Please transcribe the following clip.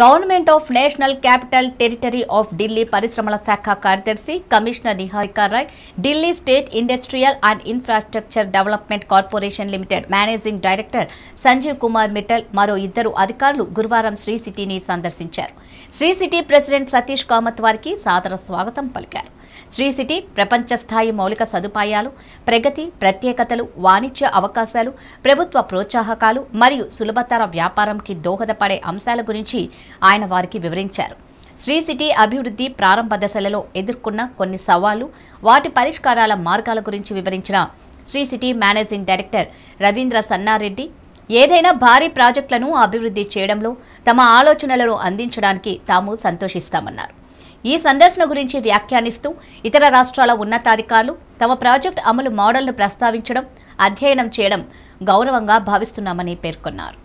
government of national capital territory of Delhi పరిశ్రమల శాఖ కార్యదర్శి commissioner Niharika Rai Delhi state industrial and infrastructure development corporation limited managing director Sanjeev Kumar Mittal మరో ఇద్దరు అధికారులు గురువారం శ్రీ సిటీని సందర్శించారు శ్రీ సిటీ ప్రెసిడెంట్ సతీష్ కామత్ వారికి సాదర స్వాగతం పలికారు శ్రీ సిటీ ప్రపంచ స్థాయి మౌలిక సదుపాయాలు ప్రగతి ప్రత్యేకతలు వాణిజ్య అవకాశాలు ప్రభుత్వ ప్రోత్సాహకాలు మరియు సులభతర వ్యాపారంకి దోహదపడే అంశాల గురించి ఆయన వారికి వివరించారు శ్రీ సిటీ అభివృద్ధి ప్రారంభ దశలలో ఎదుర్కొన్న కొన్ని సవాళ్లు వాటి పరిష్కారాల మార్గాల గురించి వివరించిన Sri city managing director Ravindra Sannareddy ఏదైనా భారీ ప్రాజెక్టులను అభివృద్ధి చేయడంలో తమ ఆలోచనలను అందించడానికి తాము సంతోషిస్తామన్నారు ఈ సందర్శన గురించి వ్యాఖ్యానిస్తూ ఇతర రాష్ట్రాల ఉన్నతాధికారులు తమ ప్రాజెక్టు అమలు మోడల్ను ప్రస్తావించడం అధ్యయనం చేయడం గౌరవంగా భావిస్తున్నామని పేర్కొన్నారు